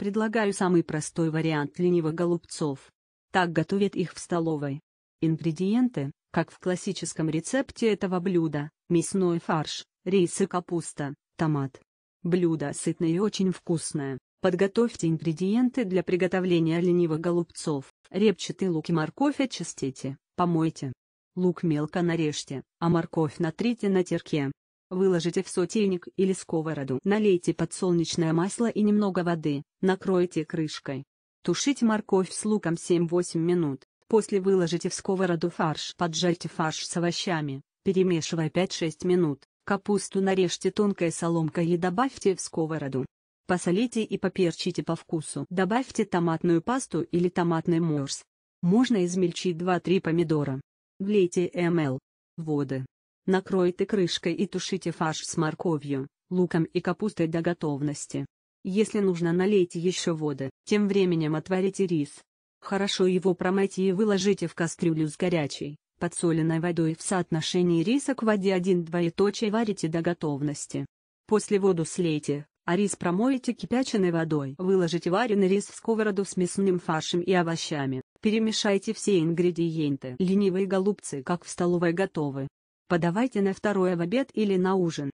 Предлагаю самый простой вариант ленивых голубцов. Так готовят их в столовой. Ингредиенты, как в классическом рецепте этого блюда, мясной фарш, рис и капуста, томат. Блюдо сытное и очень вкусное. Подготовьте ингредиенты для приготовления ленивых голубцов. Репчатый лук и морковь очистите, помойте. Лук мелко нарежьте, а морковь натрите на терке. Выложите в сотейник или сковороду. Налейте подсолнечное масло и немного воды, накройте крышкой. Тушите морковь с луком 7-8 минут, после выложите в сковороду фарш. Поджарьте фарш с овощами, перемешивая 5-6 минут. Капусту нарежьте тонкой соломкой и добавьте в сковороду. Посолите и поперчите по вкусу. Добавьте томатную пасту или томатный морс. Можно измельчить 2-3 помидора. Влейте мл. Воды. Накройте крышкой и тушите фарш с морковью, луком и капустой до готовности. Если нужно налейте еще воды. Тем временем отварите рис. Хорошо его промойте и выложите в кастрюлю с горячей, подсоленной водой в соотношении риса к воде 1-2 и варите до готовности. После воду слейте, а рис промоете кипяченой водой. Выложите вареный рис в сковороду с мясным фаршем и овощами. Перемешайте все ингредиенты. Ленивые голубцы как в столовой готовы подавайте на второе в обед или на ужин.